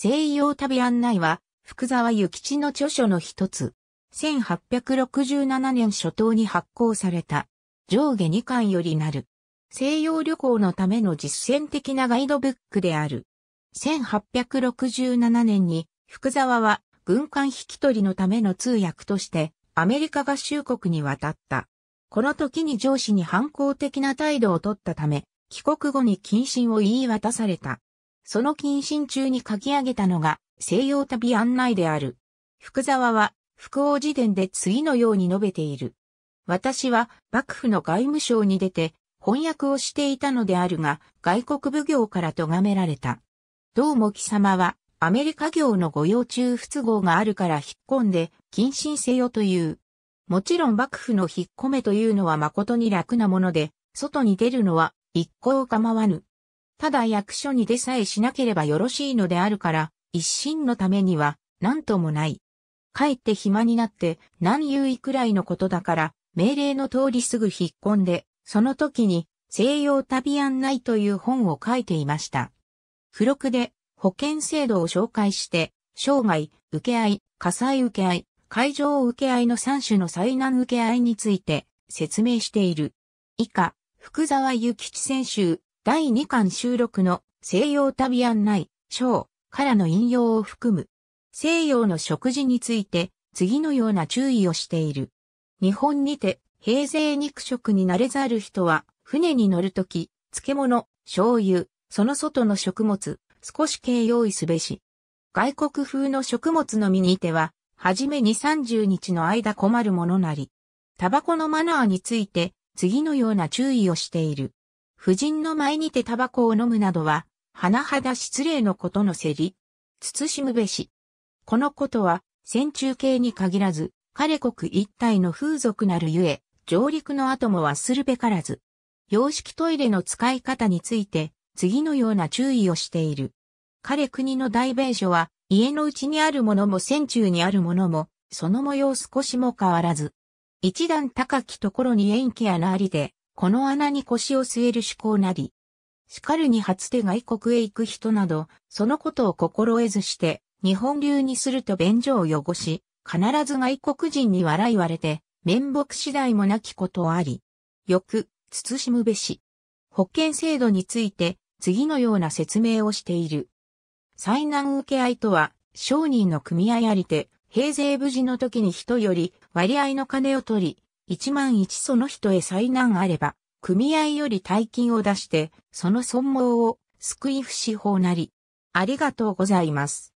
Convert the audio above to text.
西洋旅案内は、福沢諭吉の著書の一つ。1867年初頭に発行された。上下2巻よりなる。西洋旅行のための実践的なガイドブックである。1867年に、福沢は軍艦引き取りのための通訳として、アメリカ合衆国に渡った。この時に上司に反抗的な態度を取ったため、帰国後に謹慎を言い渡された。その謹慎中に書き上げたのが西洋旅案内である。福沢は福王辞典で次のように述べている。私は幕府の外務省に出て翻訳をしていたのであるが外国奉行から咎められた。どうも貴様はアメリカ業の御用中不都合があるから引っ込んで謹慎せよという。もちろん幕府の引っ込めというのは誠に楽なもので、外に出るのは一向構わぬ。ただ役所に出さえしなければよろしいのであるから、一心のためには、何ともない。かえって暇になって、何ういくらいのことだから、命令の通りすぐ引っ込んで、その時に、西洋旅案内という本を書いていました。付録で、保険制度を紹介して、生涯、受け合い、火災受け合い、会場受け合いの3種の災難受け合いについて説明している。以下、福沢諭吉選手、第2巻収録の西洋旅案内、章からの引用を含む、西洋の食事について次のような注意をしている。日本にて平成肉食になれざる人は船に乗るとき、漬物、醤油、その外の食物、少し系用意すべし。外国風の食物のみにては、はじめに30日の間困るものなり。タバコのマナーについて、次のような注意をしている。夫人の前にてタバコを飲むなどは、甚だ失礼のことのせり、慎むべし。このことは、戦中系に限らず、彼国一体の風俗なるゆえ、上陸の後も忘るべからず。洋式トイレの使い方について、次のような注意をしている。彼国の大米所は、家の内にあるものも戦中にあるものも、その模様少しも変わらず。一段高きところに縁気穴ありで、この穴に腰を据える思考なり、しかるに初手外国へ行く人など、そのことを心得ずして、日本流にすると便所を汚し、必ず外国人に笑いわれて、面目次第もなきことあり、よく、慎むべし。保険制度について、次のような説明をしている。災難受け合いとは、商人の組合ありて、平成無事の時に人より割合の金を取り、一万一その人へ災難あれば、組合より大金を出して、その損耗を救い不死法なり。ありがとうございます。